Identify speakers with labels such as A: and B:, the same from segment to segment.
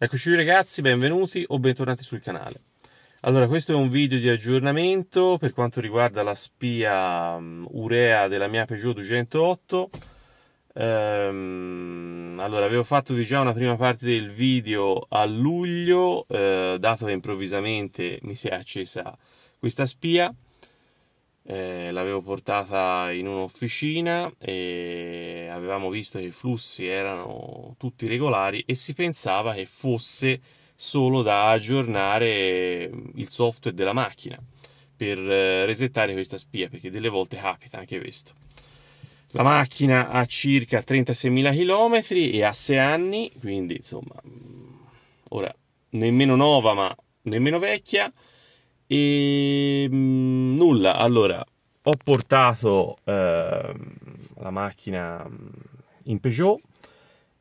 A: Eccoci ragazzi, benvenuti o bentornati sul canale. Allora, questo è un video di aggiornamento per quanto riguarda la spia mm, urea della mia Peugeot 208. Ehm, allora, avevo fatto già diciamo, una prima parte del video a luglio, eh, dato che improvvisamente mi si è accesa questa spia eh, l'avevo portata in un'officina e avevamo visto che i flussi erano tutti regolari e si pensava che fosse solo da aggiornare eh, il software della macchina per eh, resettare questa spia perché delle volte capita anche questo la macchina ha circa 36.000 km e ha 6 anni quindi insomma mm, ora nemmeno nuova ma nemmeno vecchia e ehm, mh, nulla, allora, ho portato eh, la macchina mm, in Peugeot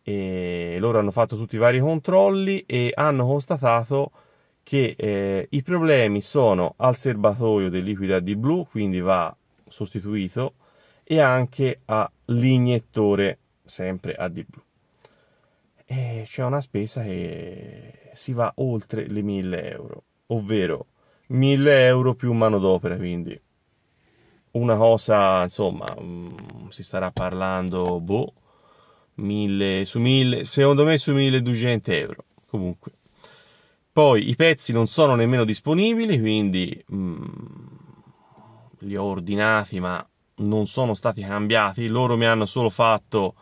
A: e loro hanno fatto tutti i vari controlli e hanno constatato che eh, i problemi sono al serbatoio del liquido di blu, quindi va sostituito, e anche all'iniettore, sempre AD blu. E eh, c'è una spesa che si va oltre le 1000 euro, ovvero 1000 euro più manodopera, quindi una cosa, insomma, mm, si starà parlando, boh, 1000, su 1000, secondo me su 1200 euro, comunque. Poi i pezzi non sono nemmeno disponibili, quindi mh, mm, li ho ordinati, ma non sono stati cambiati. Loro mi hanno solo fatto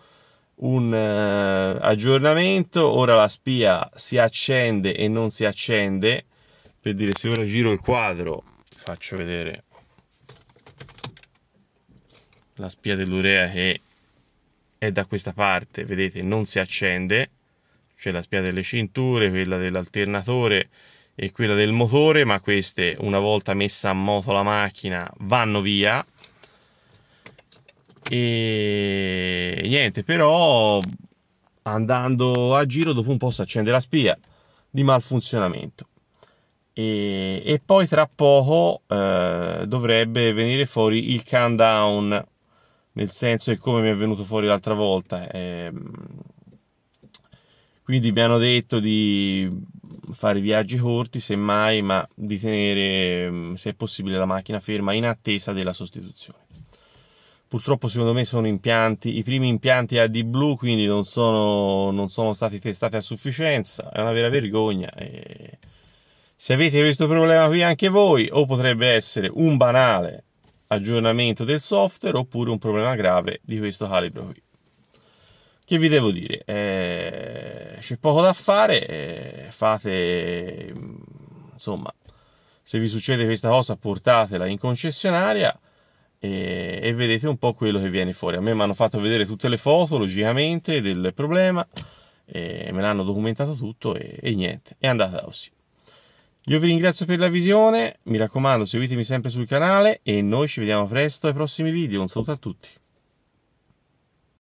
A: un eh, aggiornamento. Ora la spia si accende e non si accende per dire se ora giro il quadro faccio vedere la spia dell'urea che è da questa parte vedete non si accende c'è la spia delle cinture quella dell'alternatore e quella del motore ma queste una volta messa a moto la macchina vanno via e niente però andando a giro dopo un po' si accende la spia di malfunzionamento e, e poi tra poco eh, dovrebbe venire fuori il countdown nel senso che come mi è venuto fuori l'altra volta eh, quindi mi hanno detto di fare viaggi corti semmai ma di tenere mm, se è possibile la macchina ferma in attesa della sostituzione purtroppo secondo me sono impianti i primi impianti AD blu quindi non sono, non sono stati testati a sufficienza è una vera vergogna e se avete questo problema qui anche voi, o potrebbe essere un banale aggiornamento del software oppure un problema grave di questo calibro qui. Che vi devo dire? Eh, c'è poco da fare, eh, fate insomma, se vi succede questa cosa portatela in concessionaria e, e vedete un po' quello che viene fuori. A me mi hanno fatto vedere tutte le foto, logicamente, del problema, me l'hanno documentato tutto e, e niente, è andata così. Io vi ringrazio per la visione, mi raccomando seguitemi sempre sul canale e noi ci vediamo presto ai prossimi video. Un saluto a tutti.